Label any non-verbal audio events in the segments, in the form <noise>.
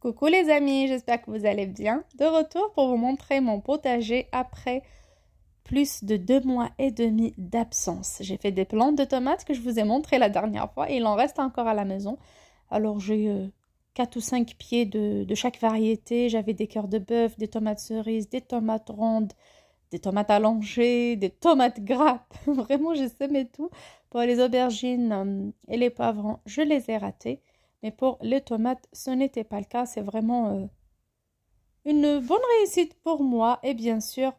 Coucou les amis, j'espère que vous allez bien. De retour pour vous montrer mon potager après plus de deux mois et demi d'absence. J'ai fait des plantes de tomates que je vous ai montrées la dernière fois et il en reste encore à la maison. Alors j'ai euh, quatre 4 ou cinq pieds de, chaque variété. J'avais des cœurs de bœuf, des tomates cerises, des tomates rondes, des tomates allongées, des tomates grappes. <laughs> Vraiment, j'ai semé tout. Pour les aubergines euh, et les poivrons, je les ai ratés. Mais pour les tomates, ce n'était pas le cas. C'est vraiment euh, une bonne réussite pour moi. Et bien sûr,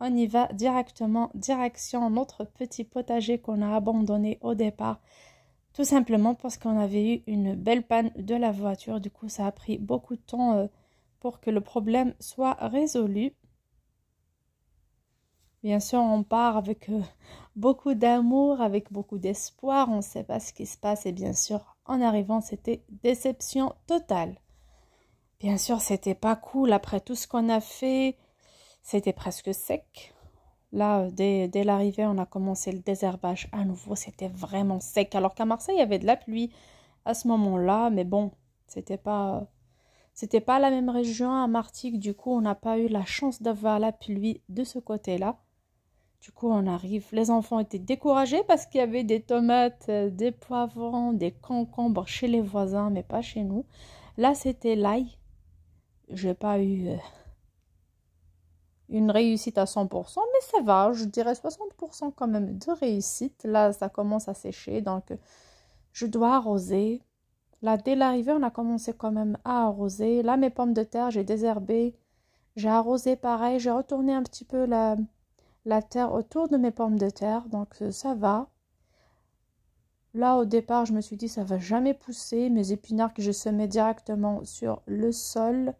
on y va directement, direction notre petit potager qu'on a abandonné au départ. Tout simplement parce qu'on avait eu une belle panne de la voiture. Du coup, ça a pris beaucoup de temps euh, pour que le problème soit résolu. Bien sûr, on part avec, euh, beaucoup d'amour, avec beaucoup d'espoir. On ne sait pas ce qui se passe et bien sûr, en arrivant, c'était déception totale. Bien sûr, c'était pas cool après tout ce qu'on a fait. C'était presque sec. Là, dès, l'arrivée, on a commencé le désherbage à nouveau. C'était vraiment sec. Alors qu'à Marseille, il y avait de la pluie à ce moment-là, mais bon, c'était pas c'était pas la même région à Martigues, du coup on n'a pas eu la chance d'avoir la pluie de ce côté-là. Du coup, on arrive. Les enfants étaient découragés parce qu'il y avait des tomates, euh, des poivrons, des concombres chez les voisins, mais pas chez nous. Là, c'était l'ail. J'ai pas eu euh, une réussite à 100%, mais ça va, je dirais 60% quand même de réussite. Là, ça commence à sécher, donc euh, je dois arroser. Là, dès l'arrivée, on a commencé quand même à arroser. Là, mes pommes de terre, j'ai désherbé, j'ai arrosé pareil, j'ai retourné un petit peu la, la terre autour de mes pommes de terre, donc euh, ça va. Là au départ je me suis dit ça va jamais pousser, mes épinards que je semais directement sur le sol.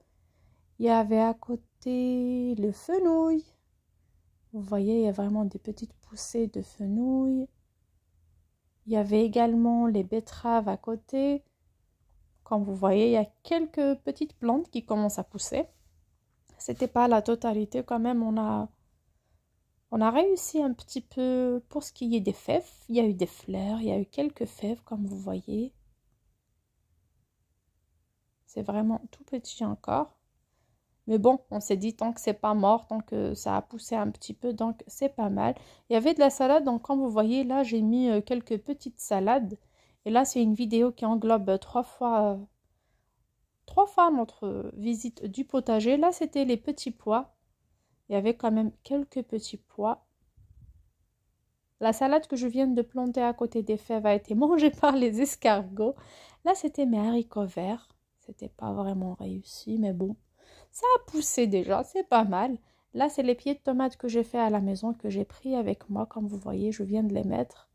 Il y avait à côté le fenouil. Vous voyez, il y a vraiment des petites poussées de fenouil. Il y avait également les betteraves à côté. Comme vous voyez, il y a quelques petites plantes qui commencent à pousser. C'était pas la totalité quand même, on a on a réussi un petit peu pour ce qui est des fèves. Il y a eu des fleurs, il y a eu quelques fèves comme vous voyez. C'est vraiment tout petit encore. Mais bon, on s'est dit tant que c'est pas mort, tant que ça a poussé un petit peu, donc c'est pas mal. Il y avait de la salade, donc comme vous voyez là, j'ai mis euh, quelques petites salades. Et là, c'est une vidéo qui englobe euh, trois fois, euh, trois fois notre visite du potager. Là, c'était les petits pois. Il y avait quand même quelques petits pois. La salade que je viens de planter à côté des fèves a été <laughs> mangée par les escargots. Là, c'était mes haricots verts. C'était pas vraiment réussi, mais bon. Ça a poussé déjà, c'est pas mal. Là, c'est les pieds de tomates que j'ai fait à la maison, que j'ai pris avec moi. Comme vous voyez, je viens de les mettre.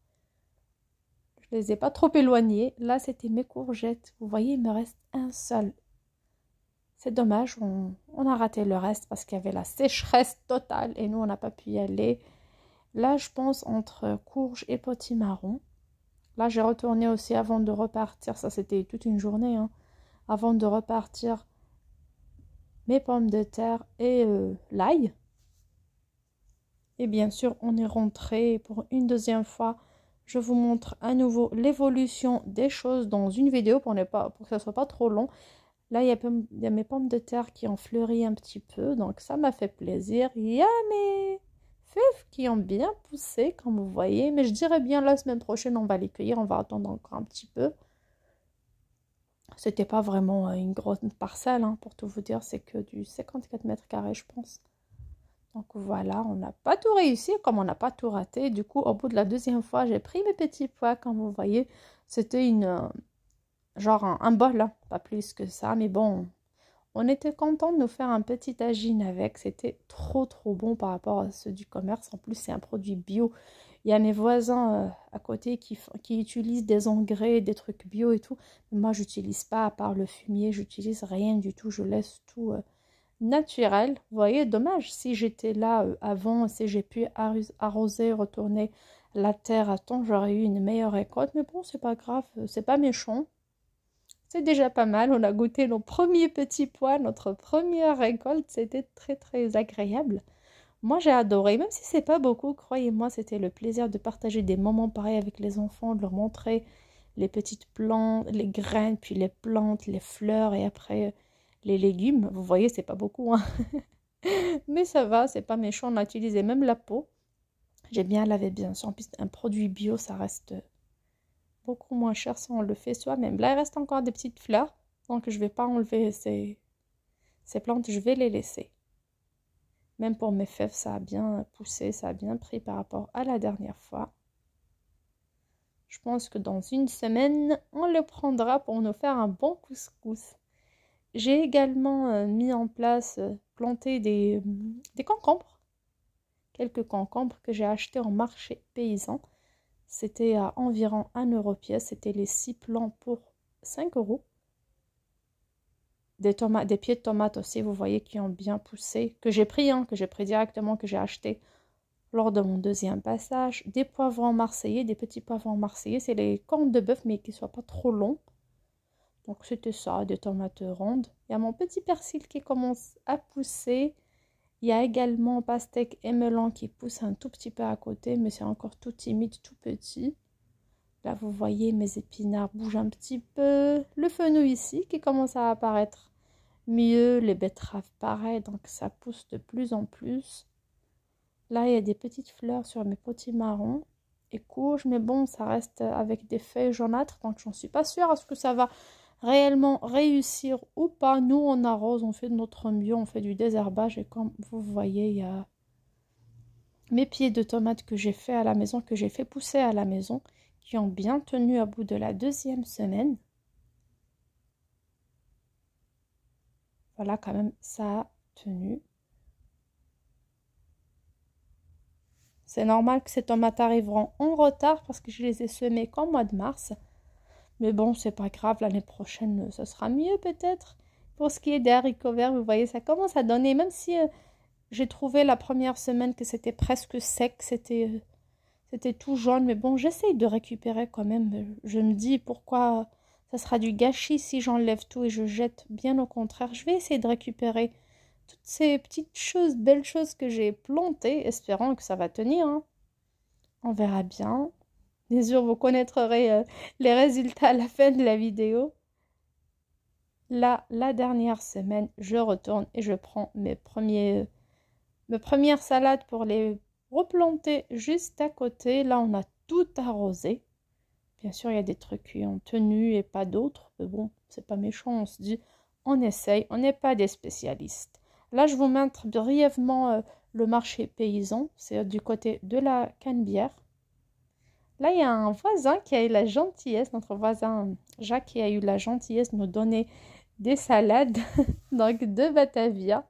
Je ne les ai pas trop éloignés. Là, c'était mes courgettes. Vous voyez, il me reste un seul c'est dommage, on, a raté le reste parce qu'il y avait la sécheresse totale et nous, on n'a pas pu y aller. Là, je pense entre courge et Potimarron. Là, j'ai retourné aussi avant de repartir. Ça, c'était toute une journée. Hein. avant de repartir, mes pommes de terre et euh, l'ail. Et bien sûr, on est rentré pour une deuxième fois. Je vous montre à nouveau l'évolution des choses dans une vidéo pour, ne pas, pour que ce ne soit pas trop long. Là, il y, a, mes pommes de terre qui ont fleuri un petit peu, donc ça m'a fait plaisir. Il y a mes fèves qui ont bien poussé, comme vous voyez. Mais je dirais bien, la semaine prochaine, on va les cueillir. On va attendre encore un petit peu. C'était pas vraiment euh, une grosse parcelle, hein, pour tout vous dire. C'est que du 54 mètres carrés, je pense. Donc voilà, on n'a pas tout réussi comme on n'a pas tout raté. Du coup, au bout de la deuxième fois, j'ai pris mes petits pois, comme vous voyez. C'était une euh, genre un, bol, pas plus que ça, mais bon, on était content de nous faire un petit agine avec, c'était trop trop bon par rapport à ceux du commerce, en plus c'est un produit bio. Il y a mes voisins euh, à côté qui, qui utilisent des engrais, des trucs bio et tout, mais moi j'utilise pas, à part le fumier, j'utilise rien du tout, je laisse tout... Euh, naturel. Vous voyez, dommage, si j'étais là euh, avant, si j'ai pu arroser, retourner la terre à temps, j'aurais eu une meilleure récolte. Mais bon, c'est pas grave, c'est pas méchant. C'est déjà pas mal. On a goûté nos premiers petits pois, notre première récolte. C'était très très agréable. Moi j'ai adoré, même si c'est pas beaucoup, croyez-moi, c'était le plaisir de partager des moments pareils avec les enfants, de leur montrer les petites plantes, les graines, puis les plantes, les fleurs et après euh, les légumes. Vous voyez, c'est pas beaucoup, hein <laughs> mais ça va, c'est pas méchant. On a utilisé même la peau. J'ai bien lavé, bien sûr. En plus, un produit bio, ça reste euh, moins cher si on le fait soi-même. Là, il reste encore des petites fleurs, donc je ne vais pas enlever ces, plantes, je vais les laisser. Même pour mes fèves, ça a bien poussé, ça a bien pris par rapport à la dernière fois. Je pense que dans une semaine, on le prendra pour nous faire un bon couscous. J'ai également euh, mis en place, euh, planté des, des concombres. Quelques concombres que j'ai achetés en marché paysan. C'était à environ 1 euro pièce. C'était les 6 plants pour 5 euros. Des, tomates, des pieds de tomates aussi, vous voyez, qui ont bien poussé, que j'ai pris, hein, que j'ai pris directement, que j'ai acheté lors de mon deuxième passage. Des poivrons marseillais, des petits poivrons marseillais, c'est les cornes de bœuf, mais qui ne soient pas trop longs. Donc c'était ça, des tomates rondes. Il y a mon petit persil qui commence à pousser. Il y a également pastèque et melon qui poussent un tout petit peu à côté, mais c'est encore tout timide, tout petit. Là, vous voyez, mes épinards bougent un petit peu. Le fenouil ici qui commence à apparaître mieux. Les betteraves, pareil, donc ça pousse de plus en plus. Là, il y a des petites fleurs sur mes petits marrons et courges, mais bon, ça reste avec des feuilles jaunâtres, donc je n'en suis pas sûre à ce que ça va réellement réussir ou pas, nous on arrose, on fait de notre mieux, on fait du désherbage et comme vous voyez, il y a mes pieds de tomates que j'ai fait à la maison, que j'ai fait pousser à la maison, qui ont bien tenu à bout de la deuxième semaine. Voilà, quand même, ça a tenu. C'est normal que ces tomates arriveront en retard parce que je les ai semées qu'en mois de mars. Mais bon, c'est pas grave, l'année prochaine, euh, ça sera mieux peut-être. Pour ce qui est des haricots verts, vous voyez, ça commence à donner. Même si euh, j'ai trouvé la première semaine que c'était presque sec, euh, c'était tout jaune. Mais bon, j'essaye de récupérer quand même. Je me dis pourquoi ça sera du gâchis si j'enlève tout et je jette. Bien au contraire, je vais essayer de récupérer toutes ces petites choses, belles choses que j'ai plantées, espérant que ça va tenir. Hein. On verra bien. Bien vous connaîtrez euh, les résultats à la fin de la vidéo. Là, la dernière semaine, je retourne et je prends mes, premiers, euh, mes premières salades pour les replanter juste à côté. Là, on a tout arrosé. Bien sûr, il y a des trucs qui ont tenu et pas d'autres. Mais bon, c'est pas méchant. On se dit, on essaye. On n'est pas des spécialistes. Là, je vous montre brièvement euh, le marché paysan. C'est du côté de la Cannebière. Là, il y a un voisin qui a eu la gentillesse, notre voisin Jacques, qui a eu la gentillesse de nous donner des salades, <laughs> donc de Batavia.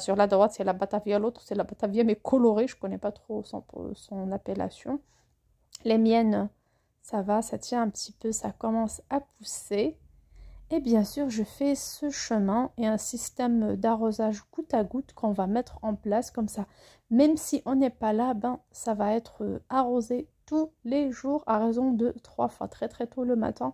sur la droite, c'est la Batavia, l'autre, c'est la Batavia, mais colorée, je ne connais pas trop son appellation. Les miennes, ça va, ça tient un petit peu, ça commence à pousser. Et bien sûr, je fais ce chemin et un système d'arrosage goutte à goutte qu'on va mettre en place comme ça. Même si on n'est pas là, ben, ça va être euh, arrosé tous les jours à raison de trois fois très très tôt le matin,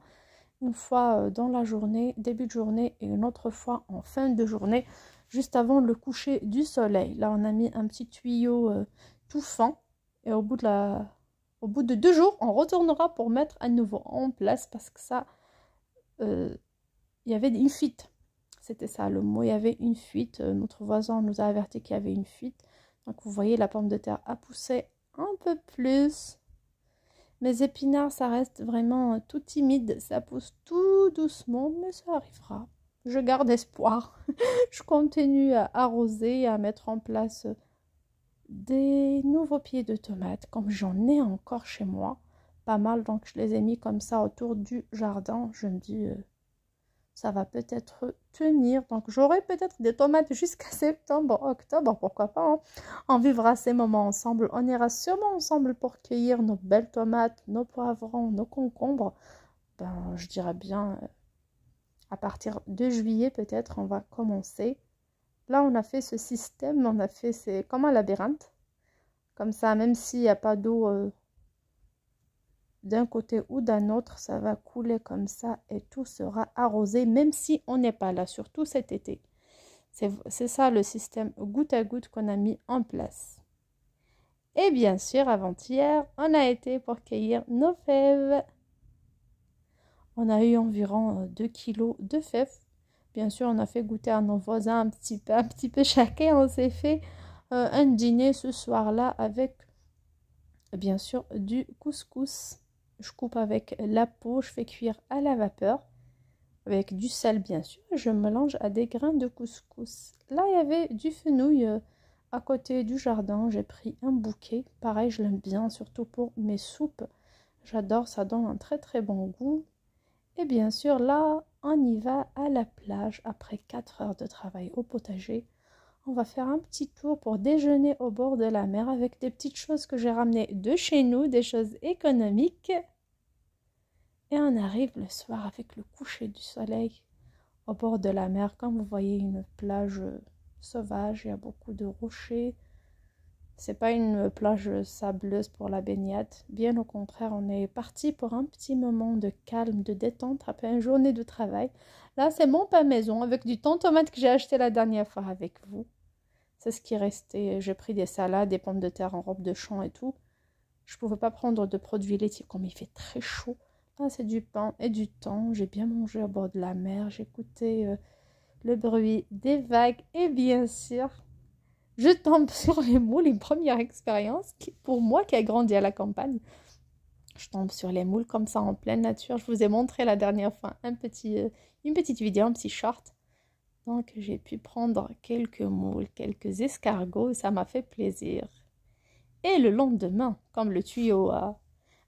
une fois euh, dans la journée, début de journée et une autre fois en fin de journée, juste avant le coucher du soleil. Là, on a mis un petit tuyau euh, tout fin et au bout de deux jours, on retournera pour mettre à nouveau en place parce que ça, il y avait une fuite. C'était ça le mot, il y avait une fuite. Euh, notre voisin nous a averti qu'il y avait une fuite. Donc vous voyez, la pomme de terre a poussé un peu plus. Mes épinards, ça reste vraiment euh, tout timide. Ça pousse tout doucement, mais ça arrivera. Je garde espoir. <laughs> je continue à arroser, à mettre en place euh, des nouveaux pieds de tomates, comme j'en ai encore chez moi. Pas mal, donc je les ai mis comme ça autour du jardin. Je me dis, ça va peut-être tenir. Donc j'aurai peut-être des tomates jusqu'à <laughs> septembre, octobre, pourquoi pas. Hein. On vivra ces moments ensemble. On ira sûrement ensemble pour cueillir nos belles tomates, nos poivrons, nos concombres. Ben, je dirais bien à partir de juillet peut-être on va commencer. Là on a fait ce système, on a fait c'est comme un labyrinthe. Comme ça, même s'il n'y a pas d'eau euh, d'un côté ou d'un autre, ça va couler comme ça et tout sera arrosé, même si on n'est pas là, surtout cet été. C'est ça le système goutte à goutte qu'on a mis en place. Et bien sûr, avant-hier, on a été pour cueillir nos fèves. On a eu environ 2 euh, kilos de fèves. Bien sûr, on a fait goûter à nos voisins un petit peu, un petit peu chacun. On s'est fait euh, un dîner ce soir-là avec, bien sûr, du couscous je coupe avec la peau, je fais cuire à la vapeur avec du sel bien sûr, je mélange à des grains de couscous. Là, il y avait du fenouil euh, à côté du jardin, j'ai pris un bouquet. Pareil, je l'aime bien, surtout pour mes soupes. J'adore, ça donne un très très bon goût. Et bien sûr, là, on y va à la plage après 4 heures de travail au potager on va faire un petit tour pour déjeuner au bord de la mer avec des petites choses que j'ai ramenées de chez nous, des choses économiques. Et on arrive le soir avec le coucher du soleil au bord de la mer. Comme vous voyez, une plage sauvage, il y a beaucoup de rochers, c'est pas une plage sableuse pour la baignade. Bien au contraire, on est parti pour un petit moment de calme, de détente après une journée de travail. Là, c'est mon pain maison avec du thon tomate que j'ai acheté la dernière fois avec vous. C'est ce qui restait. J'ai pris des salades, des pommes de terre en robe de champ et tout. Je pouvais pas prendre de produits laitiers comme il fait très chaud. Là, c'est du pain et du thon. J'ai bien mangé au bord de la mer. J'écoutais écouté euh, le bruit des vagues et bien sûr je tombe <laughs> sur les moules, une première expérience pour moi qui a grandi à la campagne. Je tombe sur les moules comme ça en pleine nature. Je vous ai montré la dernière fois un petit, euh, une petite vidéo, un petit short. Donc j'ai pu prendre quelques moules, quelques escargots, ça m'a fait plaisir. Et le lendemain, comme le tuyau a,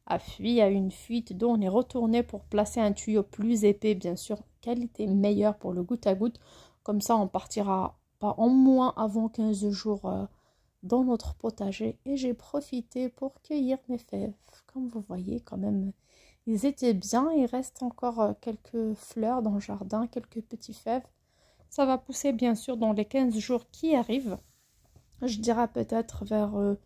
a fui à une fuite d'eau, on est retourné pour placer un tuyau plus épais, bien sûr, qualité meilleure pour le goutte à goutte. Comme ça, on partira pas au moins avant 15 jours euh, dans notre potager et j'ai profité pour cueillir mes fèves. Comme vous voyez, quand même, ils étaient bien. Il reste encore euh, quelques fleurs dans le jardin, quelques petits fèves. Ça va pousser bien sûr dans les 15 jours qui arrivent. Je dirais peut-être vers euh,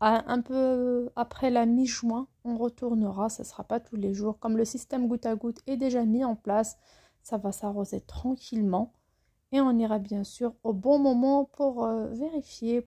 un peu après la mi-juin, on retournera. Ce ne sera pas tous les jours. Comme le système goutte à goutte est déjà mis en place, ça va s'arroser tranquillement et on ira bien sûr au bon moment pour euh, vérifier,